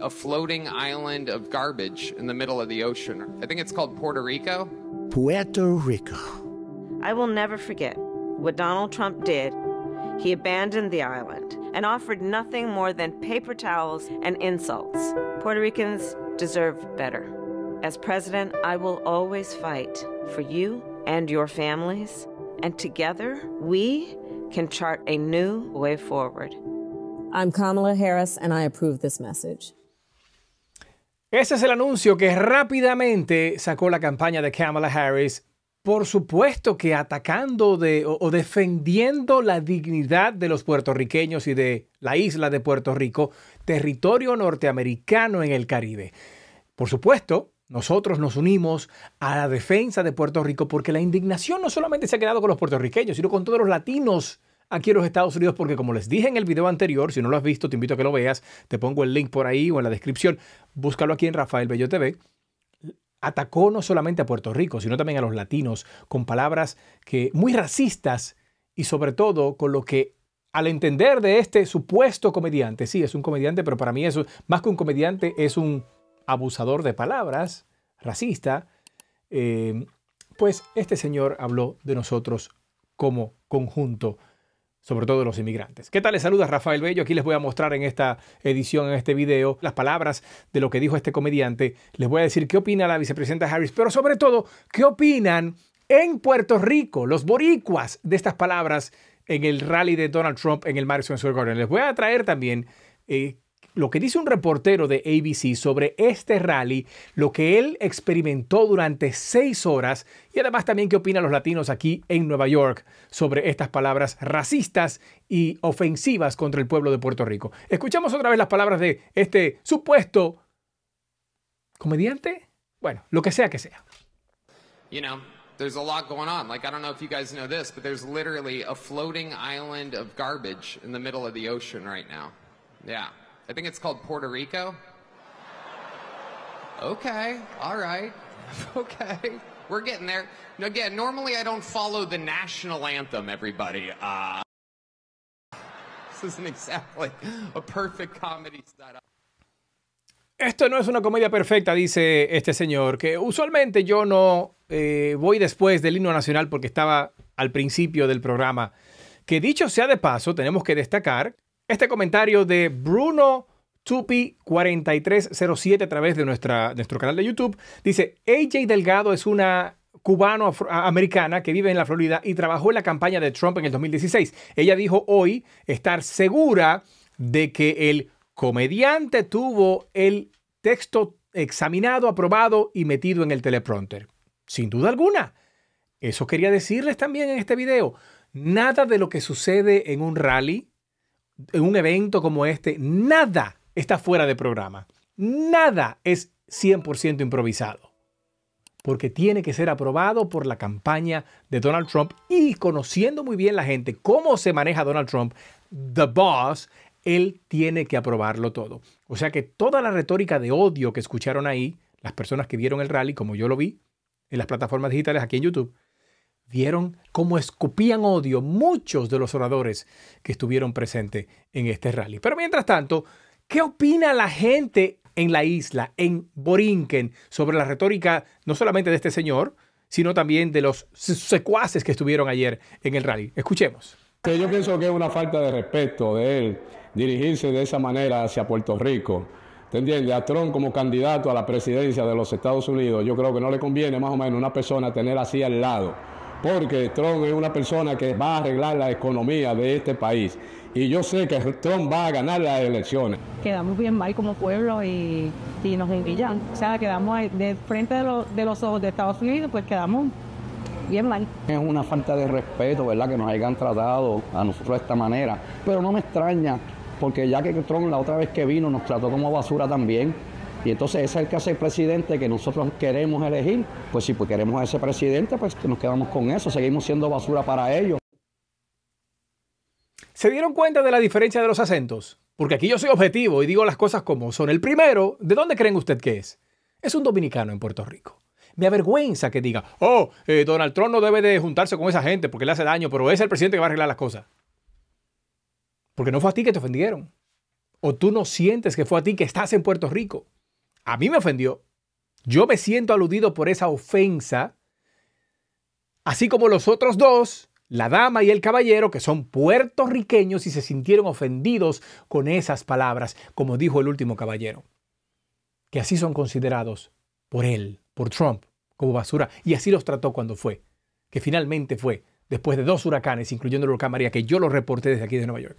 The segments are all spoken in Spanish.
a floating island of garbage in the middle of the ocean. I think it's called Puerto Rico. Puerto Rico. I will never forget what Donald Trump did. He abandoned the island and offered nothing more than paper towels and insults. Puerto Ricans deserve better. As president, I will always fight for you and your families, and together we can chart a new way forward. I'm Kamala Harris, and I approve this message. Ese es el anuncio que rápidamente sacó la campaña de Kamala Harris. Por supuesto que atacando o defendiendo la dignidad de los puertorriqueños y de la isla de Puerto Rico, territorio norteamericano en el Caribe. Por supuesto, nosotros nos unimos a la defensa de Puerto Rico porque la indignación no solamente se ha quedado con los puertorriqueños, sino con todos los latinos aquí en los Estados Unidos porque como les dije en el video anterior, si no lo has visto, te invito a que lo veas, te pongo el link por ahí o en la descripción, búscalo aquí en Rafael Bello TV. Atacó no solamente a Puerto Rico, sino también a los latinos con palabras que muy racistas y sobre todo con lo que al entender de este supuesto comediante, sí, es un comediante, pero para mí eso más que un comediante es un abusador de palabras, racista, eh, pues este señor habló de nosotros como conjunto sobre todo los inmigrantes. ¿Qué tal? Les saluda Rafael Bello. Aquí les voy a mostrar en esta edición, en este video, las palabras de lo que dijo este comediante. Les voy a decir qué opina la vicepresidenta Harris, pero sobre todo, qué opinan en Puerto Rico los boricuas de estas palabras en el rally de Donald Trump en el Madison Square Garden. Les voy a traer también eh, lo que dice un reportero de ABC sobre este rally, lo que él experimentó durante seis horas y además también qué opinan los latinos aquí en Nueva York sobre estas palabras racistas y ofensivas contra el pueblo de Puerto Rico. Escuchamos otra vez las palabras de este supuesto comediante, bueno, lo que sea que sea. You know, there's a lot going on. Like I don't know if you guys know this, but there's literally a floating island of garbage in the middle of the ocean right now. Yeah. I think it's called Puerto Rico. Okay, all right, okay. We're getting there. Again, normally I don't follow the national anthem, everybody. Uh, this isn't exactly a perfect comedy setup. Esto no es una comedia perfecta, dice este señor, que usualmente yo no eh, voy después del himno nacional porque estaba al principio del programa. Que dicho sea de paso, tenemos que destacar este comentario de Bruno Tupi4307 a través de nuestro canal de YouTube. Dice, AJ Delgado es una cubano-americana que vive en la Florida y trabajó en la campaña de Trump en el 2016. Ella dijo hoy estar segura de que el comediante tuvo el texto examinado, aprobado y metido en el teleprompter. Sin duda alguna. Eso quería decirles también en este video. Nada de lo que sucede en un rally, en un evento como este, nada está fuera de programa. Nada es 100% improvisado. Porque tiene que ser aprobado por la campaña de Donald Trump y conociendo muy bien la gente cómo se maneja Donald Trump, The Boss, él tiene que aprobarlo todo. O sea que toda la retórica de odio que escucharon ahí, las personas que vieron el rally, como yo lo vi, en las plataformas digitales aquí en YouTube, vieron cómo escupían odio muchos de los oradores que estuvieron presentes en este rally. Pero mientras tanto, ¿qué opina la gente en la isla, en Borinquen, sobre la retórica no solamente de este señor, sino también de los secuaces que estuvieron ayer en el rally? Escuchemos. Yo pienso que es una falta de respeto de él dirigirse de esa manera hacia Puerto Rico. ¿Te entiendes? A Trump como candidato a la presidencia de los Estados Unidos, yo creo que no le conviene más o menos una persona tener así al lado porque Trump es una persona que va a arreglar la economía de este país. Y yo sé que Trump va a ganar las elecciones. Quedamos bien mal como pueblo y, nos envillan. O sea, quedamos de frente de, de los ojos de Estados Unidos, pues quedamos bien mal. Es una falta de respeto, ¿verdad?, que nos hayan tratado a nosotros de esta manera. Pero no me extraña, porque ya que Trump la otra vez que vino nos trató como basura también. Y entonces ese es el hace el presidente que nosotros queremos elegir. Pues si pues queremos a ese presidente, pues nos quedamos con eso, seguimos siendo basura para ellos. ¿Se dieron cuenta de la diferencia de los acentos? Porque aquí yo soy objetivo y digo las cosas como son. El primero, ¿de dónde creen usted que es? Es un dominicano en Puerto Rico. Me avergüenza que diga, oh, eh, Donald Trump no debe de juntarse con esa gente porque le hace daño, pero es el presidente que va a arreglar las cosas. Porque no fue a ti que te ofendieron. O tú no sientes que fue a ti que estás en Puerto Rico a mí me ofendió. Yo me siento aludido por esa ofensa, así como los otros dos, la dama y el caballero, que son puertorriqueños y se sintieron ofendidos con esas palabras, como dijo el último caballero, que así son considerados por él, por Trump, como basura, y así los trató cuando fue, que finalmente fue, después de dos huracanes, incluyendo el huracán María, que yo lo reporté desde aquí de Nueva York.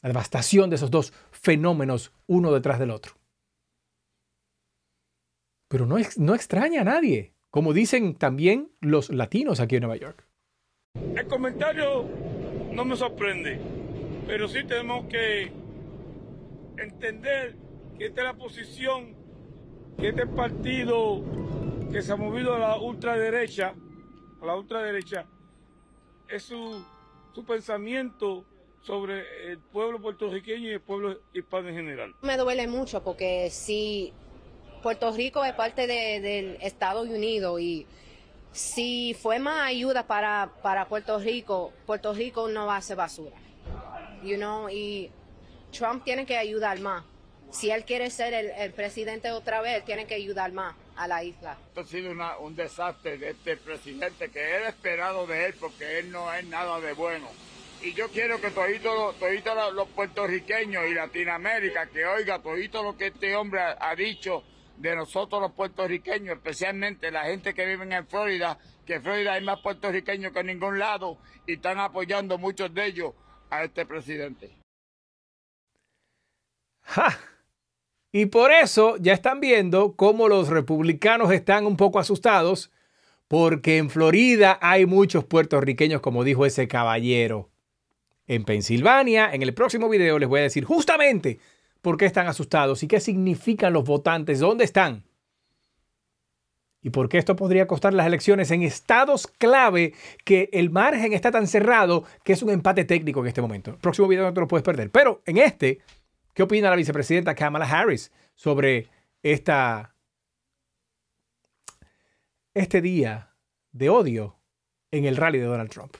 La devastación de esos dos fenómenos, uno detrás del otro pero no, no extraña a nadie, como dicen también los latinos aquí en Nueva York. El comentario no me sorprende, pero sí tenemos que entender que esta es la posición que este partido que se ha movido a la ultraderecha, a la ultraderecha, es su, su pensamiento sobre el pueblo puertorriqueño y el pueblo hispano en general. Me duele mucho porque sí Puerto Rico es parte del Estados Unidos y si fue más ayuda para, para Puerto Rico, Puerto Rico no va a ser basura. You know, y Trump tiene que ayudar más. Si él quiere ser el, presidente otra vez, tiene que ayudar más a la isla. Esto ha sido un desastre de este presidente que era esperado de él porque él no es nada de bueno. Y yo quiero que todos los, puertorriqueños y Latinoamérica que oiga todo lo que este hombre ha dicho de nosotros los puertorriqueños, especialmente la gente que vive en Florida, que en Florida hay más puertorriqueños que en ningún lado y están apoyando muchos de ellos a este presidente. ¡Ja! Y por eso ya están viendo cómo los republicanos están un poco asustados porque en Florida hay muchos puertorriqueños, como dijo ese caballero. En Pensilvania, en el próximo video les voy a decir justamente por qué están asustados y qué significan los votantes, dónde están y por qué esto podría costar las elecciones en estados clave que el margen está tan cerrado que es un empate técnico en este momento. El próximo video no te lo puedes perder. Pero en este, ¿qué opina la vicepresidenta Kamala Harris sobre esta, este día de odio en el rally de Donald Trump?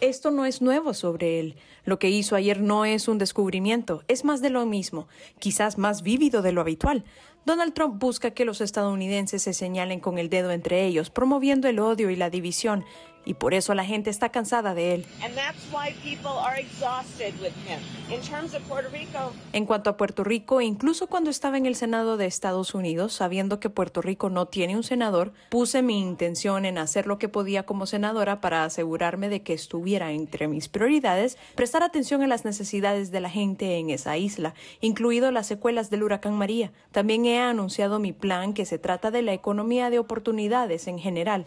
Esto no es nuevo sobre él. Lo que hizo ayer no es un descubrimiento, es más de lo mismo, quizás más vívido de lo habitual. Donald Trump busca que los estadounidenses se señalen con el dedo entre ellos, promoviendo el odio y la división, y por eso la gente está cansada de él. En cuanto a Puerto Rico, incluso cuando estaba en el Senado de Estados Unidos, sabiendo que Puerto Rico no tiene un senador, puse mi intención en hacer lo que podía como senadora para asegurarme de que estuviera entre mis prioridades prestar atención a las necesidades de la gente en esa isla, incluido las secuelas del huracán María. También he anunciado mi plan que se trata de la economía de oportunidades en general.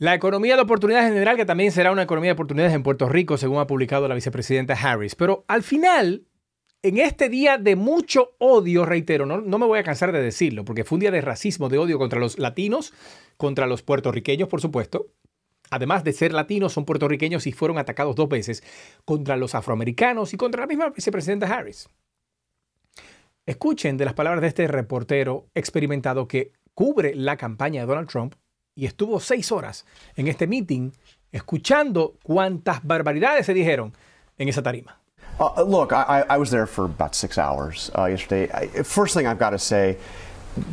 La economía de oportunidades en general, que también será una economía de oportunidades en Puerto Rico, según ha publicado la vicepresidenta Harris. Pero al final, en este día de mucho odio, reitero, no, me voy a cansar de decirlo, porque fue un día de racismo, de odio contra los latinos, contra los puertorriqueños, por supuesto. Además de ser latinos, son puertorriqueños y fueron atacados dos veces contra los afroamericanos y contra la misma vicepresidenta Harris. Escuchen de las palabras de este reportero experimentado que cubre la campaña de Donald Trump y estuvo seis horas en este meeting escuchando cuántas barbaridades se dijeron en esa tarima. Uh, look, I, I, was there for about six hours uh, yesterday. first thing I've got to say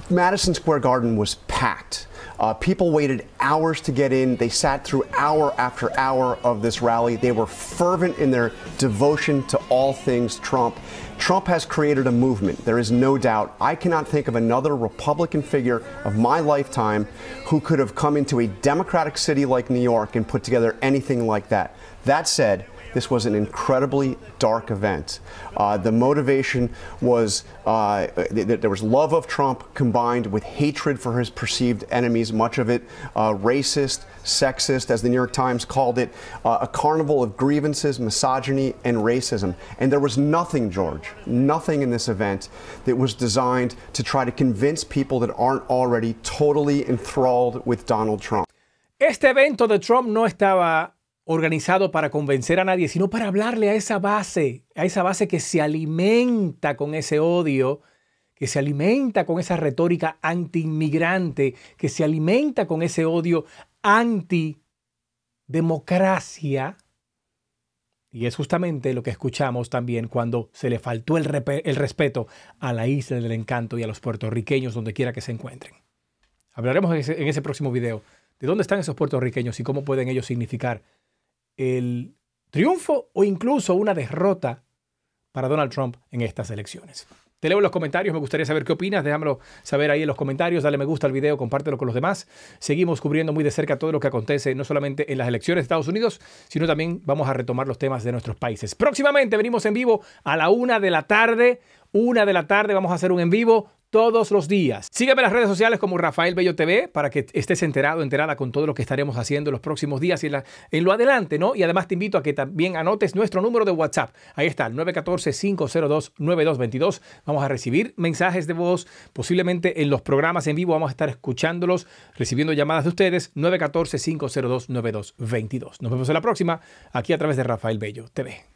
Madison Square Garden was packed. Uh, people waited hours to get in. They sat through hour after hour of this rally. They were fervent in their devotion to all things Trump. Trump has created a movement. There is no doubt. I cannot think of another Republican figure of my lifetime who could have come into a Democratic city like New York and put together anything like that. That said, this was an incredibly dark event. Uh, the motivation was uh, there was love of Trump combined with hatred for his perceived enemies, much of it uh, racist, sexist, as the New York Times called it, uh, a carnival of grievances, misogyny, and racism. And there was nothing, George, nothing in this event that was designed to try to convince people that aren't already totally enthralled with Donald Trump. Este evento de Trump no estaba organizado para convencer a nadie, sino para hablarle a esa base, a esa base que se alimenta con ese odio, que se alimenta con esa retórica anti inmigrante, que se alimenta con ese odio democracia. Y es justamente lo que escuchamos también cuando se le faltó el, respeto a la isla del encanto y a los puertorriqueños donde quiera que se encuentren. Hablaremos en en ese próximo video de dónde están esos puertorriqueños y cómo pueden ellos significar el triunfo o incluso una derrota para Donald Trump en estas elecciones. Te leo en los comentarios, me gustaría saber qué opinas, déjamelo saber ahí en los comentarios, dale me gusta al video, compártelo con los demás. Seguimos cubriendo muy de cerca todo lo que acontece, no solamente en las elecciones de Estados Unidos, sino también vamos a retomar los temas de nuestros países. Próximamente venimos en vivo a la una de la tarde, una de la tarde vamos a hacer un en vivo todos los días. Sígueme en las redes sociales como Rafael Bello TV para que estés enterado, enterada con todo lo que estaremos haciendo en los próximos días y en, lo adelante, ¿no? Y además te invito a que también anotes nuestro número de WhatsApp. Ahí está, 914-502-9222. Vamos a recibir mensajes de voz, posiblemente en los programas en vivo vamos a estar escuchándolos, recibiendo llamadas de ustedes. 914-502-9222. Nos vemos en la próxima, aquí a través de Rafael Bello TV.